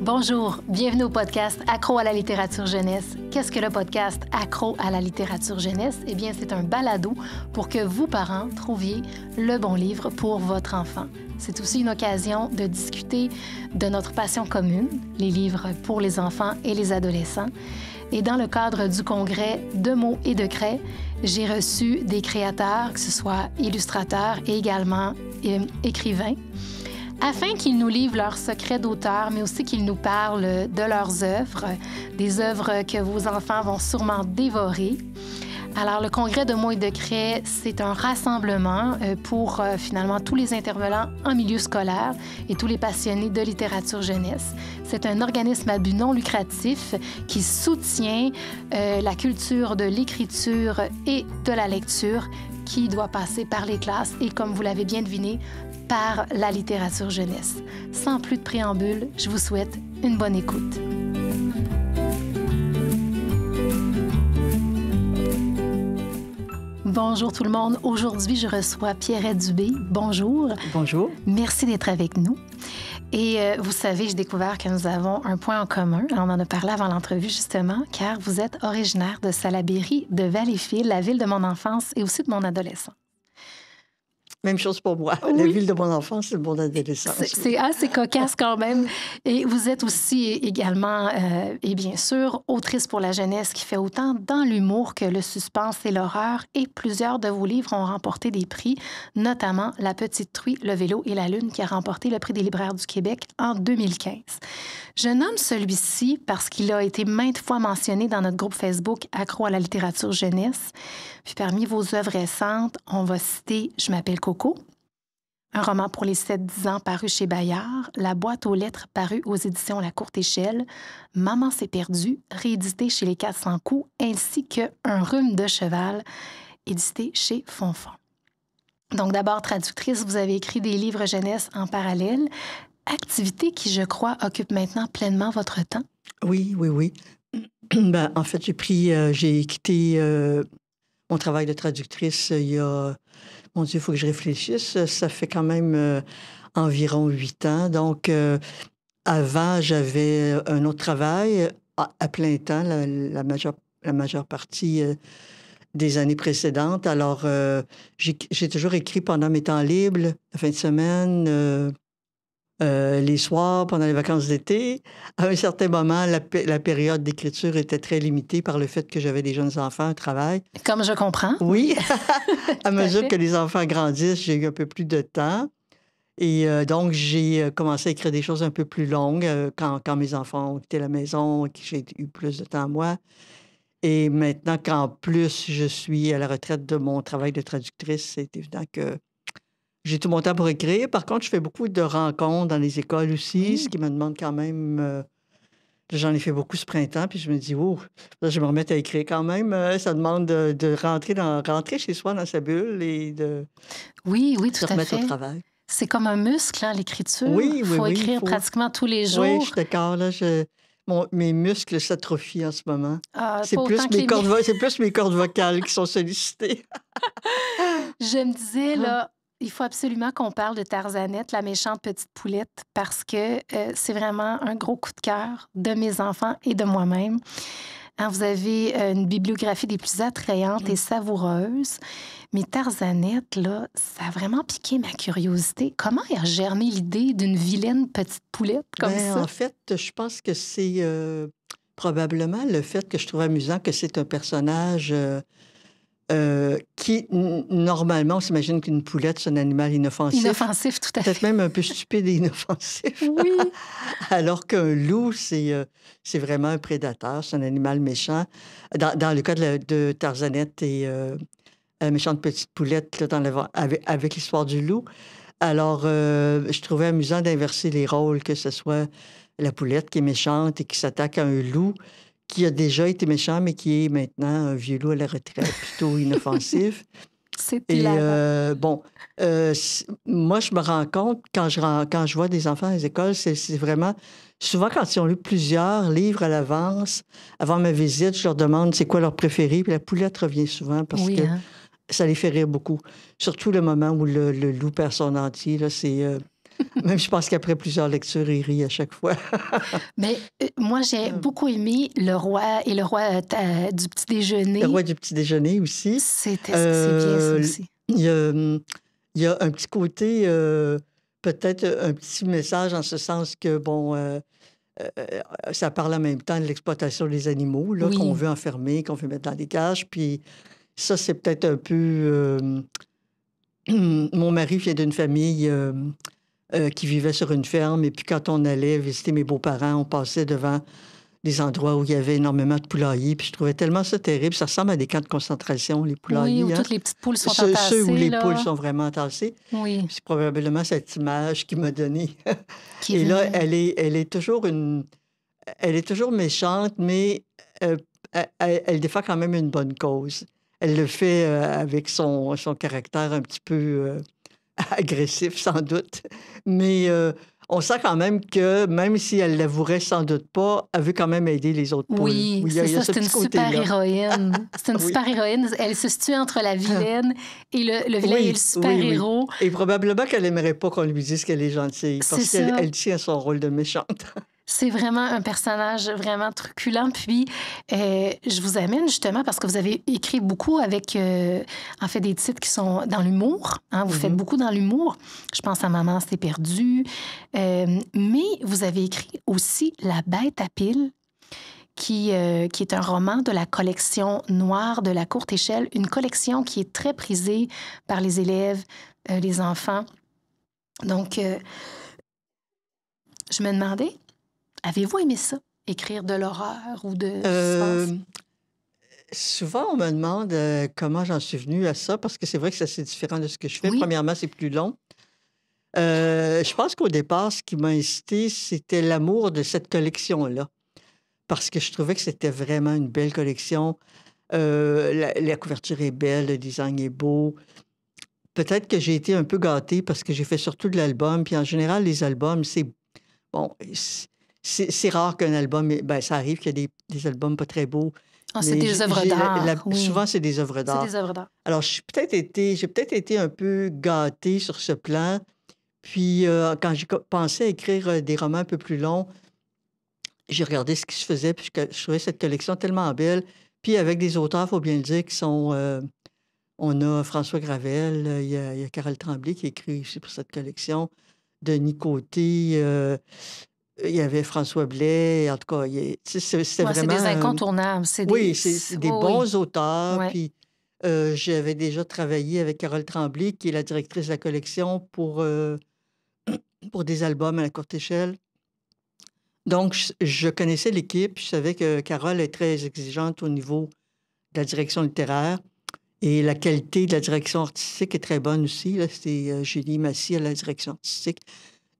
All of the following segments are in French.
Bonjour, bienvenue au podcast Accro à la littérature jeunesse. Qu'est-ce que le podcast Accro à la littérature jeunesse? Eh bien, c'est un balado pour que vous, parents, trouviez le bon livre pour votre enfant. C'est aussi une occasion de discuter de notre passion commune, les livres pour les enfants et les adolescents. Et dans le cadre du congrès De mots et de craies, j'ai reçu des créateurs, que ce soit illustrateurs et également euh, écrivains afin qu'ils nous livrent leurs secrets d'auteur, mais aussi qu'ils nous parlent de leurs œuvres, des œuvres que vos enfants vont sûrement dévorer. Alors, le congrès de mots et de craie, c'est un rassemblement euh, pour euh, finalement tous les intervenants en milieu scolaire et tous les passionnés de littérature jeunesse. C'est un organisme à but non lucratif qui soutient euh, la culture de l'écriture et de la lecture qui doit passer par les classes et, comme vous l'avez bien deviné, par la littérature jeunesse. Sans plus de préambule, je vous souhaite une bonne écoute. Bonjour tout le monde. Aujourd'hui, je reçois Pierrette Dubé. Bonjour. Bonjour. Merci d'être avec nous. Et euh, vous savez, j'ai découvert que nous avons un point en commun. on en a parlé avant l'entrevue, justement, car vous êtes originaire de Salaberry, de Valleyfield, la ville de mon enfance et aussi de mon adolescence. Même chose pour moi. La ville de mon enfance c'est mon adolescence. C'est assez cocasse quand même. Et vous êtes aussi également, euh, et bien sûr, autrice pour la jeunesse qui fait autant dans l'humour que le suspense et l'horreur. Et plusieurs de vos livres ont remporté des prix, notamment La Petite Truie, Le Vélo et la Lune, qui a remporté le prix des libraires du Québec en 2015. Je nomme celui-ci parce qu'il a été maintes fois mentionné dans notre groupe Facebook Accro à la littérature jeunesse. Puis parmi vos œuvres récentes, on va citer Je m'appelle Coco un roman pour les 7-10 ans paru chez Bayard, La boîte aux lettres paru aux éditions La Courte Échelle, Maman s'est perdue, réédité chez Les 400 coups, ainsi que Un rhume de cheval, édité chez Fonfon. Donc d'abord, traductrice, vous avez écrit des livres jeunesse en parallèle, activité qui, je crois, occupe maintenant pleinement votre temps. Oui, oui, oui. ben, en fait, j'ai pris, euh, j'ai quitté euh, mon travail de traductrice euh, il y a mon Dieu, il faut que je réfléchisse. Ça fait quand même euh, environ huit ans. Donc, euh, avant, j'avais euh, un autre travail à, plein temps, la, majeure, la majeure partie des années précédentes. Alors, j'ai toujours écrit pendant mes temps libres, la fin de semaine, euh, les soirs, pendant les vacances d'été. À un certain moment, la, période d'écriture était très limitée par le fait que j'avais des jeunes enfants au travail. Comme je comprends. Oui. à mesure que les enfants grandissent, j'ai eu un peu plus de temps. Et euh, donc, j'ai euh, commencé à écrire des choses un peu plus longues quand, mes enfants ont quitté la maison, et que j'ai eu plus de temps à moi. Et maintenant qu'en plus, je suis à la retraite de mon travail de traductrice, c'est évident que j'ai tout mon temps pour écrire. Par contre, je fais beaucoup de rencontres dans les écoles aussi, mmh. ce qui me demande quand même. Euh, j'en ai fait beaucoup ce printemps, puis je me dis, oh, là, je vais me remettre à écrire quand même. Euh, ça demande de, rentrer, dans, rentrer chez soi dans sa bulle et de oui, oui, tout se remettre au travail. C'est comme un muscle, hein, l'écriture. Oui, faut écrire pratiquement tous les jours. Oui, je suis d'accord. mes muscles s'atrophient en ce moment. Ah, c'est plus, mes c'est plus mes cordes vocales qui sont sollicitées. je me disais, là, ah il faut absolument qu'on parle de Tarzanette, la méchante petite poulette, parce que euh, c'est vraiment un gros coup de cœur de mes enfants et de moi-même. Hein, vous avez euh, une bibliographie des plus attrayantes et mm. savoureuses. Mais Tarzanette, là, ça a vraiment piqué ma curiosité. Comment a germé l'idée d'une vilaine petite poulette comme ben, ça? En fait, je pense que c'est euh, probablement le fait que je trouve amusant que c'est un personnage. Euh, qui, normalement, on s'imagine qu'une poulette, c'est un animal inoffensif. Inoffensif, tout à fait. Peut-être même un peu stupide et inoffensif. Oui. Alors qu'un loup, euh, c'est vraiment un prédateur, c'est un animal méchant. Dans, le cas de, Tarzanette et la euh, méchante petite poulette, dans avec l'histoire du loup. Alors, je trouvais amusant d'inverser les rôles, que ce soit la poulette qui est méchante et qui s'attaque à un loup qui a déjà été méchant, mais qui est maintenant un vieux loup à la retraite, plutôt inoffensif. C'est euh, bon, euh, moi, je me rends compte, quand je, quand je vois des enfants à l'école, écoles, c'est vraiment... Souvent, quand ils ont lu plusieurs livres à l'avance, avant ma visite, je leur demande c'est quoi leur préféré, puis la poulette revient souvent parce que hein. ça les fait rire beaucoup. Surtout le moment où le, loup perd son entier, là, c'est... Euh, Même je pense qu'après plusieurs lectures, il rit à chaque fois. Mais euh, moi, j'ai euh. beaucoup aimé Le Roi et Le Roi euh, du petit déjeuner. Le Roi du petit déjeuner aussi. C'était bien aussi. Il y, a, un petit côté, peut-être un petit message en ce sens que, bon, ça parle en même temps de l'exploitation des animaux, là qu'on veut enfermer, qu'on veut mettre dans des cages. Puis ça, c'est peut-être un peu mon mari vient d'une famille euh, qui vivaient sur une ferme. Et puis quand on allait visiter mes beaux-parents, on passait devant des endroits où il y avait énormément de poulaillers. Puis je trouvais tellement ça terrible. Ça ressemble à des camps de concentration, les poulaillers. Oui, où hein. toutes les petites poules sont entassées. Ceux où les poules sont vraiment entassées. Oui. C'est probablement cette image qui m'a donné. Qui Et là, elle est, elle est toujours une... Elle est toujours méchante, mais euh, elle, elle, défend quand même une bonne cause. Elle le fait euh, avec son, son caractère un petit peu... agressif sans doute, mais euh, on sait quand même que, même si elle l'avouerait sans doute pas, elle veut quand même aider les autres poules. Oui, c'est ça, c'est une super-héroïne. c'est une super-héroïne. Elle se situe entre la ah. vilaine et le, vilain et le super-héros. Et probablement qu'elle aimerait pas qu'on lui dise qu'elle est gentille, parce qu'elle tient son rôle de méchante. C'est vraiment un personnage vraiment truculent. Puis, euh, je vous amène justement parce que vous avez écrit beaucoup avec, euh, en fait, des titres qui sont dans l'humour. Hein. vous faites mhm. beaucoup dans l'humour. Je pense à Maman, c'est perdu. Euh, mais vous avez écrit aussi La bête à pile, qui, qui est un roman de la collection noire de la courte échelle, une collection qui est très prisée par les élèves, les enfants. Donc, je me demandais, Avez-vous aimé ça, écrire de l'horreur ou de... Euh, souvent, on me demande euh, comment j'en suis venue à ça, parce que c'est vrai que c'est différent de ce que je fais. Premièrement, c'est plus long. Euh, je pense qu'au départ, ce qui m'a incité, c'était l'amour de cette collection-là, parce que je trouvais que c'était vraiment une belle collection. La, la, couverture est belle, le design est beau peut-être que j'ai été un peu gâtée parce que j'ai fait surtout de l'album. Puis en général, les albums, c'est bon, c'est rare qu'un album. Ben, ça arrive qu'il y a des, albums pas très beaux. Ah, c'est des œuvres d'art. Souvent, c'est des œuvres d'art. C'est des œuvres d'art. Alors, j'ai peut-être été, peut été un peu gâtée sur ce plan. Puis, euh, quand j'ai pensé à écrire euh, des romans un peu plus longs, j'ai regardé ce qui se faisait, puisque je, trouvais cette collection tellement belle. Puis, avec des auteurs, il faut bien le dire, qui sont. Euh, on a François Gravel, il y a, Carole Tremblay qui écrit aussi pour cette collection, Denis Côté il y avait François Blais, en tout cas, c'était vraiment... C'est des euh, incontournables. Oui, c'est des bons auteurs. Puis euh, j'avais déjà travaillé avec Carole Tremblay, qui est la directrice de la collection pour, euh, pour des albums à la courte échelle. Donc, je, connaissais l'équipe. Je savais que Carole est très exigeante au niveau de la direction littéraire. Et la qualité de la direction artistique est très bonne aussi. C'est Julie Massy à la direction artistique.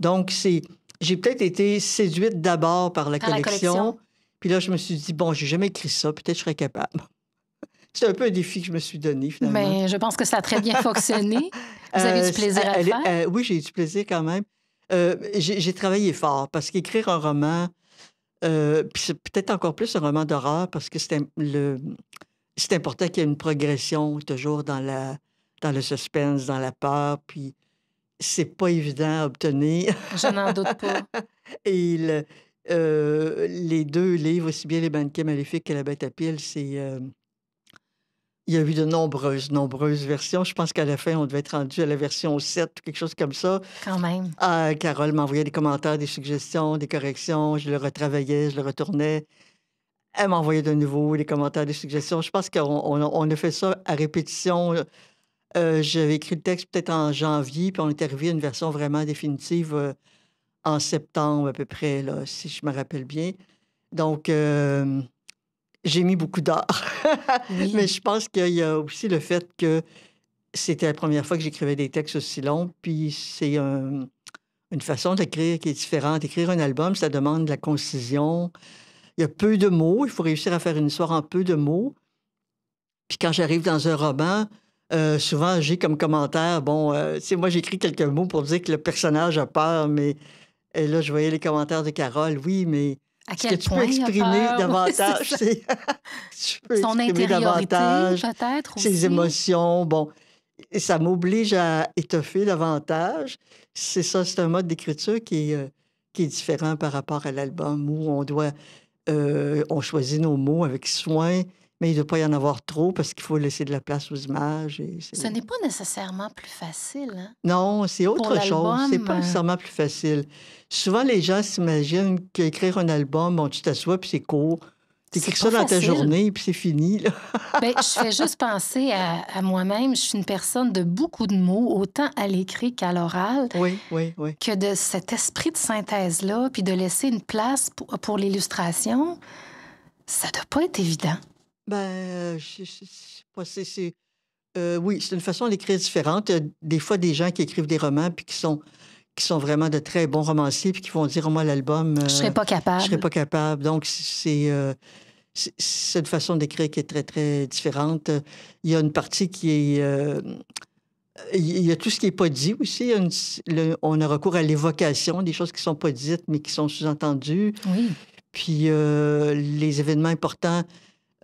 Donc, c'est j'ai peut-être été séduite d'abord par la, collection, Puis là, je me suis dit, bon, j'ai jamais écrit ça, peut-être je serais capable. C'est un peu un défi que je me suis donné, finalement. Mais ben, je pense que ça a très bien fonctionné. Vous avez eu du euh, plaisir à faire? Euh, oui, j'ai eu du plaisir quand même. Euh, j'ai travaillé fort parce qu'écrire un roman, puis c'est peut-être encore plus un roman d'horreur parce que c'est important qu'il y ait une progression toujours dans, la, dans le suspense, dans la peur, puis c'est pas évident à obtenir. Je n'en doute pas. Et euh, les deux livres, aussi bien Les banquets maléfiques que La bête à pile, c'est. Euh, il y a eu de nombreuses, nombreuses versions. Je pense qu'à la fin, on devait être rendu à la version 7 ou quelque chose comme ça. Quand même. Ah, Carole m'envoyait des commentaires, des suggestions, des corrections. Je le retravaillais, je le retournais. Elle m'envoyait de nouveau des commentaires, des suggestions. Je pense qu'on on a fait ça à répétition. Euh, j'avais écrit le texte peut-être en janvier, puis on est arrivé à une version vraiment définitive euh, en septembre à peu près, si je me rappelle bien. Donc, euh, j'ai mis beaucoup d'art. Mais je pense qu'il y a aussi le fait que c'était la première fois que j'écrivais des textes aussi longs, puis c'est une façon d'écrire qui est différente. Écrire un album, ça demande de la concision. Il y a peu de mots, il faut réussir à faire une histoire en peu de mots. Puis quand j'arrive dans un roman, euh, souvent, j'ai comme commentaire, bon, euh, tu moi, j'écris quelques mots pour dire que le personnage a peur, mais euh, là, je voyais les commentaires de Carole, oui, mais à quel que tu peux exprimer davantage, Son exprimer peut-être ses émotions, bon, ça m'oblige à étoffer davantage. C'est ça, c'est un mode d'écriture qui est, euh, qui est différent par rapport à l'album où on doit, on choisit nos mots avec soin mais il ne doit pas y en avoir trop parce qu'il faut laisser de la place aux images. Et Ce n'est pas nécessairement plus facile. Hein? Non, c'est autre chose. C'est pas euh, nécessairement plus facile. Souvent, les gens s'imaginent qu'écrire un album, bon, tu t'assois puis c'est court. Tu écris ça dans ta journée puis c'est fini. Ben, je fais juste penser à, moi-même. Je suis une personne de beaucoup de mots, autant à l'écrit qu'à l'oral. Oui, oui, oui. Que de cet esprit de synthèse-là, puis de laisser une place pour, pour l'illustration, ça ne doit pas être évident. Ben, je, euh, oui, c'est une façon d'écrire différente. Euh, des fois, des gens qui écrivent des romans puis qui sont qui sont vraiment de très bons romanciers puis qui vont dire moi l'album je serais euh, pas capable je serais pas capable donc c'est c'est une façon d'écrire qui est très très différente il y a une partie qui est il y a tout ce qui n'est pas dit aussi. on a recours à l'évocation, des choses qui ne sont pas dites, mais qui sont sous-entendues. Oui. Puis les événements importants,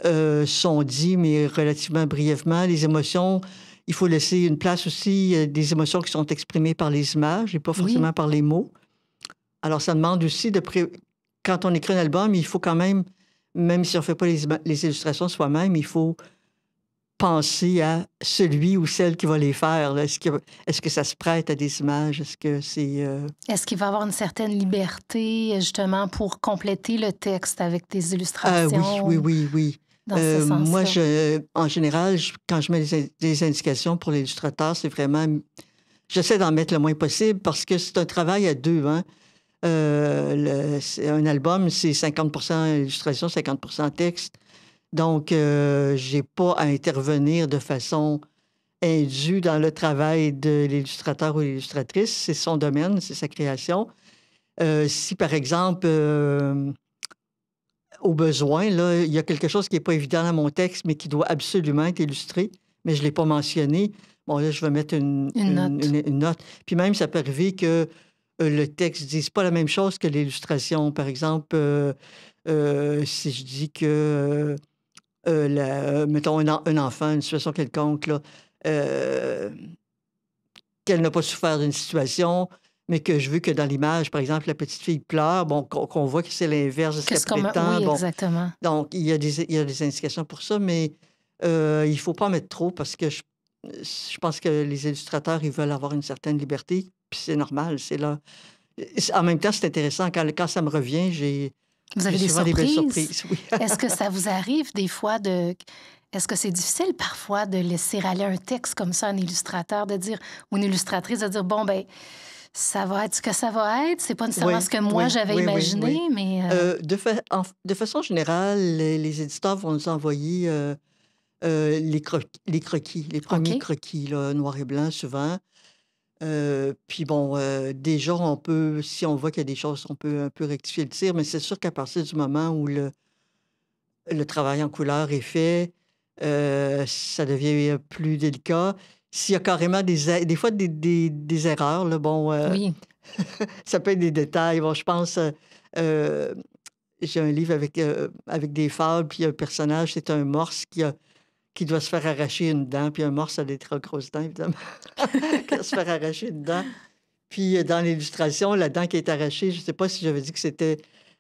euh, sont dits, mais relativement brièvement. Les émotions, il faut laisser une place aussi euh, des émotions qui sont exprimées par les images et pas forcément par les mots. Alors, ça demande aussi de... Quand on écrit un album, il faut quand même, même si on ne fait pas les, illustrations soi-même, il faut penser à celui ou celle qui va les faire. Est-ce que, est que ça se prête à des images? Est-ce que c'est... Euh, est-ce qu'il va avoir une certaine liberté, justement, pour compléter le texte avec des ah illustrations? oui, oui, oui, oui. Euh, moi, je, en général, quand je mets des, indications pour l'illustrateur, c'est vraiment... J'essaie d'en mettre le moins possible parce que c'est un travail à deux. Hein. Euh, un album, c'est 50 illustration, 50 texte. Donc, euh, j'ai pas à intervenir de façon indue dans le travail de l'illustrateur ou l'illustratrice. C'est son domaine, c'est sa création. Euh, si, par exemple, au besoin. Là, il y a quelque chose qui n'est pas évident dans mon texte, mais qui doit absolument être illustré, mais je ne l'ai pas mentionné. Bon, là, je vais mettre une, note. Une, note. Puis même, ça peut arriver que euh, le texte dise pas la même chose que l'illustration. Par exemple, euh, euh, si je dis que, la, mettons, un, enfant, une situation quelconque, là, qu'elle n'a pas souffert d'une situation, mais que je veux que dans l'image, par exemple, la petite fille pleure, bon, qu'on voit que c'est l'inverse de ce qu'elle prétend. exactement. Donc, il y, a des, il y a des indications pour ça, mais euh, il ne faut pas mettre trop parce que je, je, pense que les illustrateurs, ils veulent avoir une certaine liberté, puis c'est normal, c'est là. En même temps, c'est intéressant. Quand, quand ça me revient, j'ai. Vous avez des surprises. belles surprises Est-ce que ça vous arrive des fois de. Est-ce que c'est difficile parfois de laisser aller un texte comme ça à un illustrateur, de dire, ou une illustratrice, de dire, bon, ben ça va être ce que ça va être. C'est pas nécessairement ce que moi j'avais imaginé, mais. de, façon générale, les, éditeurs vont nous envoyer euh, euh, les, croquis, les premiers croquis, noir et blanc, souvent. Euh, puis bon, déjà, on peut, si on voit qu'il y a des choses, on peut un peu rectifier le tir, mais c'est sûr qu'à partir du moment où le travail en couleur est fait, ça devient plus délicat s'il y a carrément des, e, des fois des, des, erreurs, là, bon, euh, ça peut être des détails. Bon, je pense, euh, euh, j'ai un livre avec, avec des fables, puis un personnage, c'est un morse qui qui doit se faire arracher une dent, puis un morse a des très grosses dents, évidemment, qui doit se faire arracher une dent. Puis dans l'illustration, la dent qui est arrachée, je ne sais pas si j'avais dit que c'était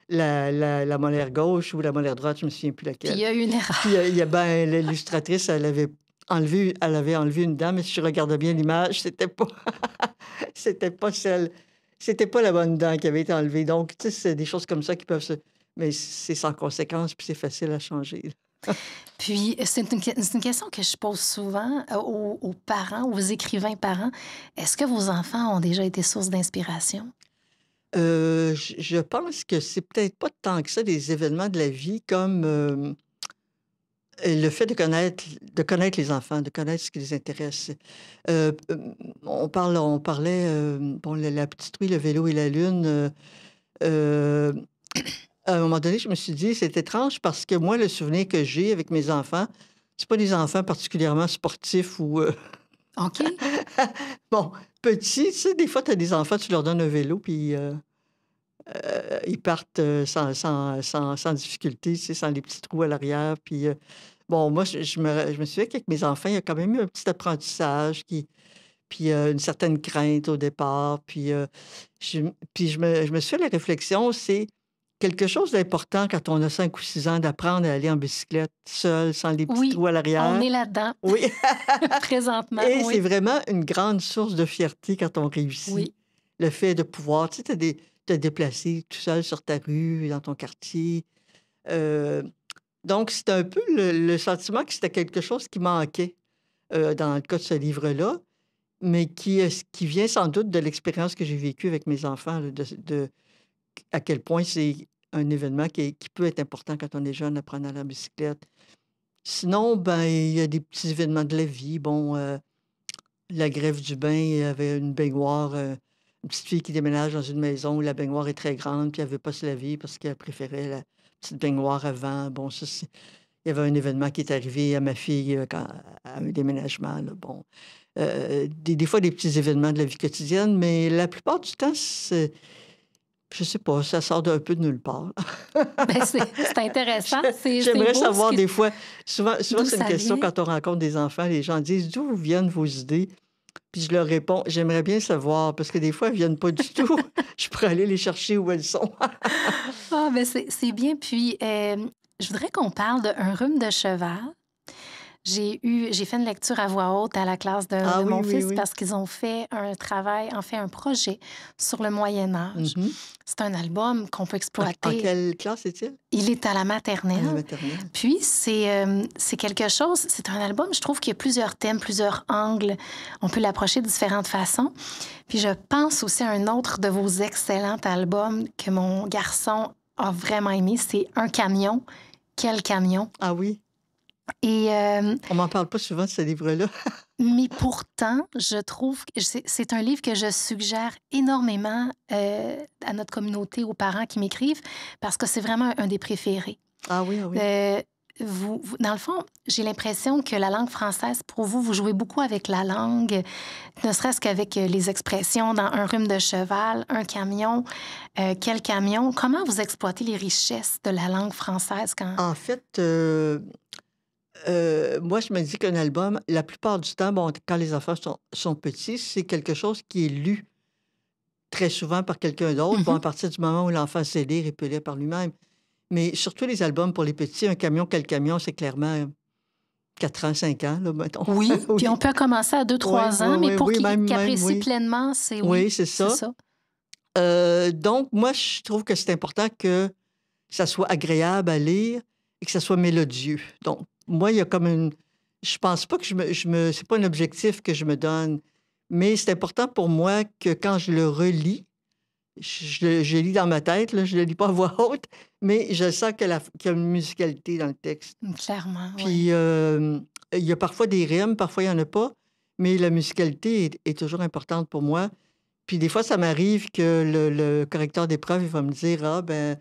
la, la, la, molaire gauche ou la molaire droite, je me souviens plus laquelle. il y a eu une erreur. Puis, ben, l'illustratrice, elle avait enlevé, elle avait enlevé une dame, mais si je regardais bien l'image, c'était pas, c'était pas celle, c'était pas la bonne dent qui avait été enlevée. Donc, tu sais, c'est des choses comme ça qui peuvent se, mais c'est sans conséquence, puis c'est facile à changer. Puis, c'est une, question que je pose souvent euh, aux, parents, aux écrivains parents. Est-ce que vos enfants ont déjà été source d'inspiration? Euh, je pense que c'est peut-être pas tant que ça des événements de la vie comme euh, le fait de connaître, de connaître les enfants, de connaître ce qui les intéresse. Euh, euh, on, parle, on parlait, euh, bon, la, petite oui, le vélo et la lune. à un moment donné, je me suis dit, c'est étrange parce que moi, le souvenir que j'ai avec mes enfants, c'est pas des enfants particulièrement sportifs ou. OK. bon, petit tu sais, des fois, tu as des enfants, tu leur donnes un vélo, puis. ils partent sans, sans, sans, sans difficulté, tu sais, sans les petits trous à l'arrière. Puis, bon, moi, je, me, suis me souviens qu'avec mes enfants, il y a quand même eu un petit apprentissage qui, puis euh, une certaine crainte au départ. Puis, euh, je, puis je, me, suis fait la réflexion, c'est quelque chose d'important quand on a cinq ou six ans d'apprendre à aller en bicyclette seul, sans les petits oui, trous à l'arrière. On est là-dedans. Oui. Présentement. Et c'est vraiment une grande source de fierté quand on réussit. Oui. Le fait de pouvoir, tu sais, te, te déplacer tout seul sur ta rue, dans ton quartier. Euh, donc, c'est un peu le, sentiment que c'était quelque chose qui manquait euh, dans le cas de ce livre-là, mais qui, qui vient sans doute de l'expérience que j'ai vécue avec mes enfants, de, à quel point c'est un événement qui, peut être important quand on est jeune, apprendre à la bicyclette. Sinon, ben, il y a des petits événements de la vie. Bon, euh, la grève du bain, il y avait une baignoire, euh, une petite fille qui déménage dans une maison où la baignoire est très grande, puis elle ne veut pas se laver parce qu'elle préférait la, petite baignoire avant. Bon, ça, il y avait un événement qui est arrivé à ma fille euh, quand, à un déménagement. bon. Euh, des, fois, des petits événements de la vie quotidienne, mais la plupart du temps, c'est. Je sais pas, ça sort d'un peu de nulle part. Ben, c'est intéressant. J'aimerais savoir des fois. Souvent, c'est une question quand on rencontre des enfants, les gens disent d'où viennent vos idées. Puis je leur réponds, j'aimerais bien savoir, parce que des fois, elles viennent pas du tout. je pourrais aller les chercher où elles sont. ah, ben c'est bien. Puis, euh, je voudrais qu'on parle d'un rhume de cheval j'ai eu, j'ai fait une lecture à voix haute à la classe de, ah mon fils parce qu'ils ont fait un travail, en fait un projet sur le Moyen Âge. Mhm. C'est un album qu'on peut exploiter. En, quelle classe est-il Il est à la maternelle. À la maternelle. Puis c'est euh, c'est quelque chose. C'est un album. Je trouve qu'il y a plusieurs thèmes, plusieurs angles. On peut l'approcher de différentes façons. Puis je pense aussi à un autre de vos excellents albums que mon garçon a vraiment aimé. C'est Un camion. Quel camion Ah oui. Et, ne euh, On m'en parle pas souvent de ce livre-là. mais pourtant, je trouve que c'est un livre que je suggère énormément euh, à notre communauté, aux parents qui m'écrivent, parce que c'est vraiment un des préférés. Ah oui, ah oui. Euh, vous, dans le fond, j'ai l'impression que la langue française, pour vous, vous jouez beaucoup avec la langue, ne serait-ce qu'avec les expressions dans un rhume de cheval, un camion, quel camion. Comment vous exploitez les richesses de la langue française quand... En fait, euh, moi, je me dis qu'un album, la plupart du temps, quand les enfants sont, petits, c'est quelque chose qui est lu très souvent par quelqu'un d'autre, bon, à mhm. partir du moment où l'enfant sait lire et peut lire par lui-même. Mais surtout les albums pour les petits, un camion, quel camion, c'est clairement 4 ans, 5 ans, là, Oui, puis on peut commencer à 2-3 ans, mais pour qu'il apprécie pleinement, c'est... Oui, c'est ça. Euh, donc, moi, je trouve que c'est important que ça soit agréable à lire et que ça soit mélodieux. Donc, moi, il y a comme une. Je pense pas que je me. Je me... C'est pas un objectif que je me donne, mais c'est important pour moi que quand je le relis, je, je lis dans ma tête, je ne le lis pas à voix haute, mais je sens qu'il la. y a une musicalité dans le texte. Clairement. Puis euh, il y a parfois des rimes, parfois il n'y en a pas, mais la musicalité est, toujours importante pour moi. Puis des fois, ça m'arrive que le, correcteur d'épreuve il va me dire Ah, ben,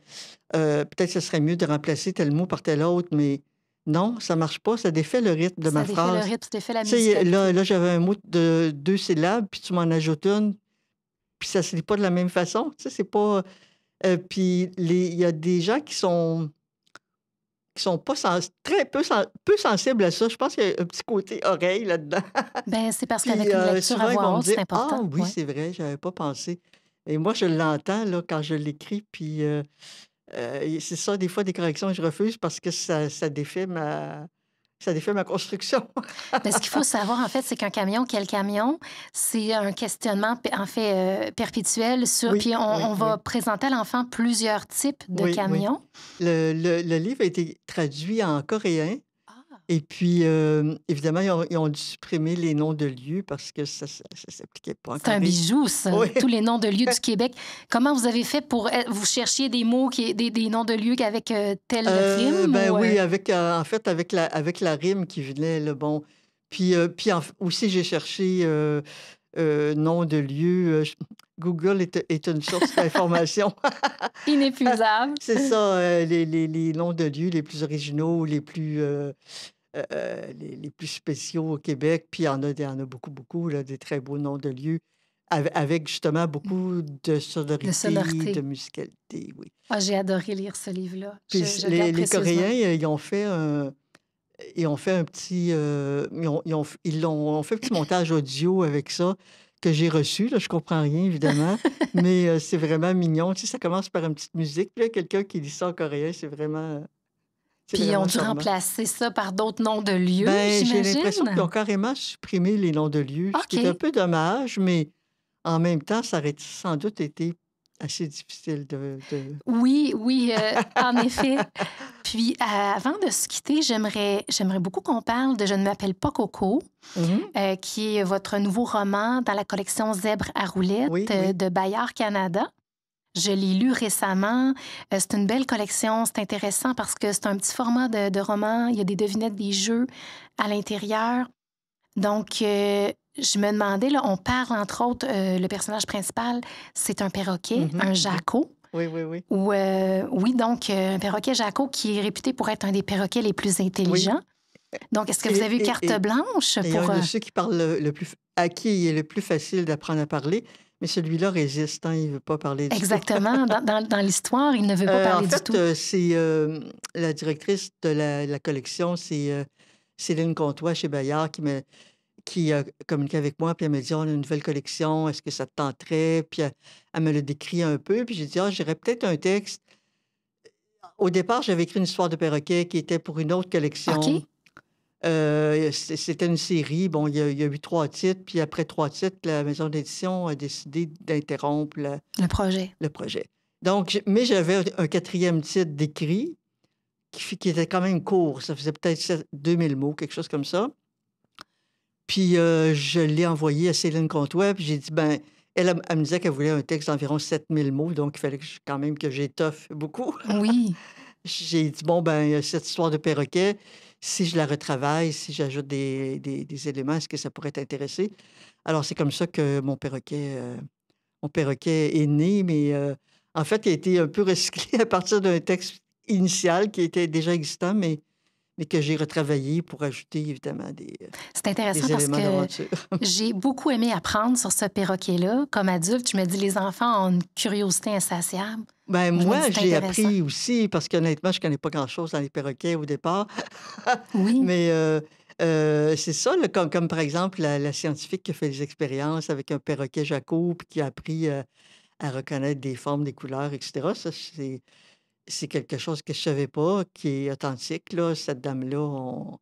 euh, peut-être ce serait mieux de remplacer tel mot par tel autre, mais non, ça marche pas, ça défait le rythme de ça ma défait phrase. le rythme, ça défait la musique. Là, là j'avais un mot de deux syllabes, puis tu m'en ajoutes une, puis ça se lit pas de la même façon. Tu sais, c'est pas... Euh, puis il y a des gens qui sont qui sont pas très peu, peu sensibles à ça. Je pense qu'il y a un petit côté oreille là-dedans. ben c'est parce qu'avec une euh, lecture à voix c'est important. Ah oui, c'est vrai, j'avais pas pensé. Et moi, je l'entends là, quand je l'écris, puis euh, euh, c'est ça, des fois, des corrections que je refuse parce que ça, ça défait ma, ça défait ma construction. Mais ce qu'il faut savoir, en fait, c'est qu'un camion, quel camion, c'est un questionnement, en fait, euh, perpétuel sur... puis on, va présenter à l'enfant plusieurs types de camions. le, le, livre a été traduit en coréen et puis, évidemment, ils ont, dû supprimer les noms de lieux parce que ça ne s'appliquait pas. C'est un bijou, ça, tous les noms de lieux du Québec. Comment vous avez fait pour... Eh, vous cherchiez des mots, des, noms de lieux avec euh, telle euh, rime? Ben oui, euh? avec, en fait, avec la, rime qui venait, le bon... Puis, aussi, j'ai cherché noms de lieux. Google est, une source d'information. Inépuisable. C'est ça, les, les, noms de lieux les plus originaux, les plus... Euh, euh, les, plus spéciaux au Québec. Puis il y en a, a beaucoup, beaucoup, là, des très beaux noms de lieux, avec justement mmh. beaucoup de sonorité, de, de musicalité. Oui. Ah, j'ai adoré lire ce livre-là. les, Coréens, euh, ils ont fait un. ont fait un petit, ils, ont, fait un petit montage audio avec ça que j'ai reçu. Là, je comprends rien évidemment, mais c'est vraiment mignon. Tu sais, ça commence par une petite musique. Puis quelqu'un qui dit ça en coréen, c'est vraiment puis on dû remplacer ça par d'autres noms de lieux, ben, j'imagine. J'ai l'impression qu'ils ont carrément supprimé les noms de lieux, ce qui est un peu dommage, mais en même temps, ça aurait sans doute été assez difficile de... Oui, oui, euh, en effet. Puis euh, avant de se quitter, j'aimerais, j'aimerais beaucoup qu'on parle de Je ne m'appelle pas Coco, mhm. euh, qui est votre nouveau roman dans la collection Zèbre à Roulette de Bayard Canada. Je l'ai lu récemment. Euh, c'est une belle collection. C'est intéressant parce que c'est un petit format de, roman. Il y a des devinettes, des jeux à l'intérieur. Donc, euh, je me demandais, là, on parle entre autres, euh, le personnage principal, c'est un perroquet, mm-hmm. un mm-hmm. jaco. Oui, oui, oui. oui, donc, un perroquet jaco qui est réputé pour être un des perroquets les plus intelligents. Donc, est-ce que vous avez une carte blanche pour. un de ceux qui parlent plus, à qui il est le plus facile d'apprendre à parler, mais celui-là résiste, hein, il ne veut pas parler du Exactement. tout. dans, l'histoire, il ne veut pas euh, parler en fait, euh, c'est euh, la directrice de la, collection, c'est Céline Comtois chez Bayard qui, a communiqué avec moi, puis elle me dit, on a une nouvelle collection, est-ce que ça te tenterait? Puis elle, me le décrit un peu, puis j'ai dit, «Ah, j'aurais peut-être un texte. Au départ, j'avais écrit une histoire de perroquet qui était pour une autre collection. Euh, c'était une série. Bon, il y, a, eu trois titres, puis après trois titres, la maison d'édition a décidé d'interrompre le, projet. Le projet. Donc, mais j'avais un quatrième titre d'écrit qui, était quand même court. Ça faisait peut-être 2000 mots, quelque chose comme ça. Puis euh, je l'ai envoyé à Céline puis J'ai dit, ben, elle, me disait qu'elle voulait un texte d'environ 7000 mots, donc il fallait que quand même que j'étoffe beaucoup. Oui. J'ai dit, bon, ben, cette histoire de perroquet, si je la retravaille, si j'ajoute des, éléments, est-ce que ça pourrait t'intéresser? Alors, c'est comme ça que mon perroquet, euh, mon perroquet est né, mais euh, en fait, il a été un peu recyclé à partir d'un texte initial qui était déjà existant, mais mais que j'ai retravaillé pour ajouter évidemment des. Euh, c'est intéressant parce que j'ai beaucoup aimé apprendre sur ce perroquet-là. Comme adulte, je me dis les enfants ont une curiosité insatiable. Ben, moi, j'ai appris aussi parce qu'honnêtement, je connais pas grand-chose dans les perroquets au départ. oui. Mais euh, euh, c'est ça, comme, comme, par exemple la, scientifique qui a fait des expériences avec un perroquet Jacob qui a appris à reconnaître des formes, des couleurs, etc. Ça, c'est c'est quelque chose que je ne savais pas, qui est authentique. Cette dame-là, on,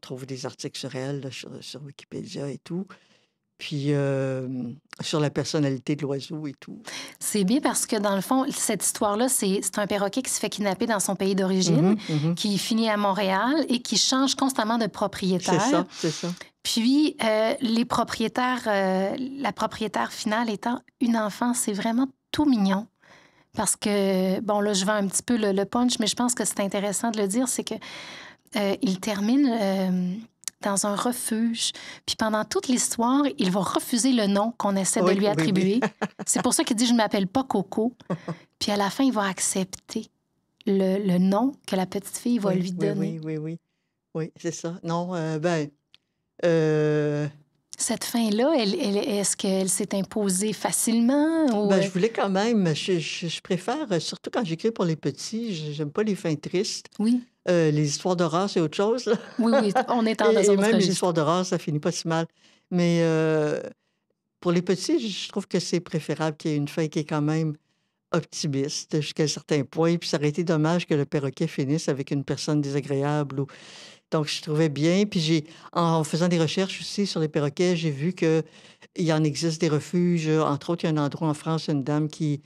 trouve des articles sur elle, sur, Wikipédia et tout. Puis sur la personnalité de l'oiseau et tout. C'est bien parce que, dans le fond, cette histoire-là, c'est un perroquet qui se fait kidnapper dans son pays d'origine, mmh mmh qui finit à Montréal et qui change constamment de propriétaire. C'est ça, c'est ça. Puis, euh, les propriétaires, euh, la propriétaire finale étant une enfant, c'est vraiment tout mignon. Parce que, bon, là, je vends un petit peu le, punch, mais je pense que c'est intéressant de le dire, c'est que euh, il termine euh, dans un refuge. Puis pendant toute l'histoire, il va refuser le nom qu'on essaie de lui attribuer. c'est pour ça qu'il dit Je ne m'appelle pas Coco. Puis à la fin, il va accepter le, le nom que la petite fille va lui donner. Oui, oui, oui. Oui, c'est ça. Non, euh, ben. Cette fin-là, elle, est-ce qu'elle s'est imposée facilement? Ben, je voulais quand même, je, je, préfère, surtout quand j'écris pour les petits, j'aime pas les fins tristes. Oui. Euh, les histoires d'horreur, c'est autre chose. Oui, oui, on est en et, et même les histoires d'horreur, ça finit pas si mal. Mais euh, pour les petits, je trouve que c'est préférable qu'il y ait une fin qui est quand même optimiste jusqu'à un certain point. Puis ça aurait été dommage que le perroquet finisse avec une personne désagréable ou donc, je trouvais bien. Puis, j'ai, en faisant des recherches aussi sur les perroquets, j'ai vu qu'il y en existe des refuges. Entre autres, il y a un endroit en France, une dame qui,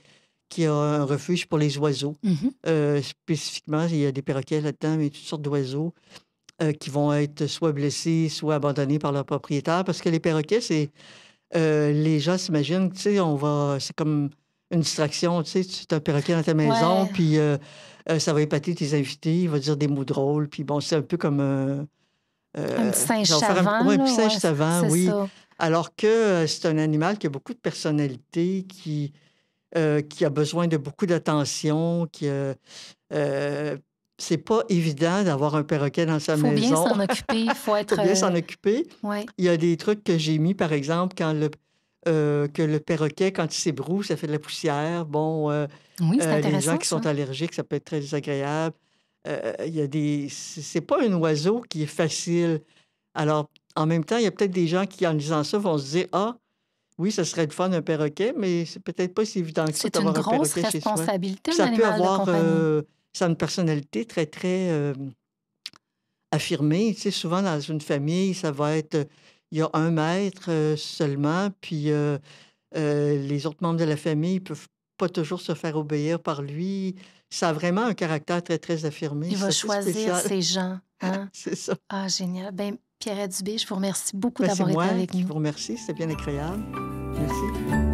qui a un refuge pour les oiseaux. Mhm. Euh, spécifiquement, il y a des perroquets là-dedans, mais toutes sortes d'oiseaux euh, qui vont être soit blessés, soit abandonnés par leur propriétaire. Parce que les perroquets, c'est. Euh, les gens s'imaginent, tu sais, on va. C'est comme une distraction, tu sais, tu as un perroquet dans ta maison, puis euh, ça va épater tes invités, il va dire des mots drôles. Puis bon, c'est un peu comme un. Euh, euh, un petit singe savant. Un, petit singe savant, oui. Alors que c'est un animal qui a beaucoup de personnalité, qui, qui a besoin de beaucoup d'attention, qui c'est pas évident d'avoir un perroquet dans sa maison. faut bien s'en occuper, faut être. bien s'en occuper. Il y a des trucs que j'ai mis, par exemple, quand le, euh, que le perroquet, quand il s'ébroue, ça fait de la poussière. Bon, euh, oui, euh, les gens qui sont allergiques, ça peut être très désagréable. Euh, euh, il y a des, c'est pas un oiseau qui est facile. Alors, en même temps, il y a peut-être des gens qui, en lisant ça, vont se dire ah. Oui, ça serait le fun d'un perroquet, mais c'est peut-être pas si évident que ça d'avoir un perroquet chez soi. C'est une grosse responsabilité, Ça peut avoir, ça a une personnalité très très affirmée. Tu souvent dans une famille, ça va être il y a un maître euh, seulement, puis euh, euh, les autres membres de la famille ne peuvent pas toujours se faire obéir par lui. Ça a vraiment un caractère très, très affirmé. Il va choisir ses gens. Hein? C'est ça. Ah, génial. Bien, Pierre Dubé, je vous remercie beaucoup ben, d'avoir été avec nous. Je vous remercie, c'est bien agréable. Merci.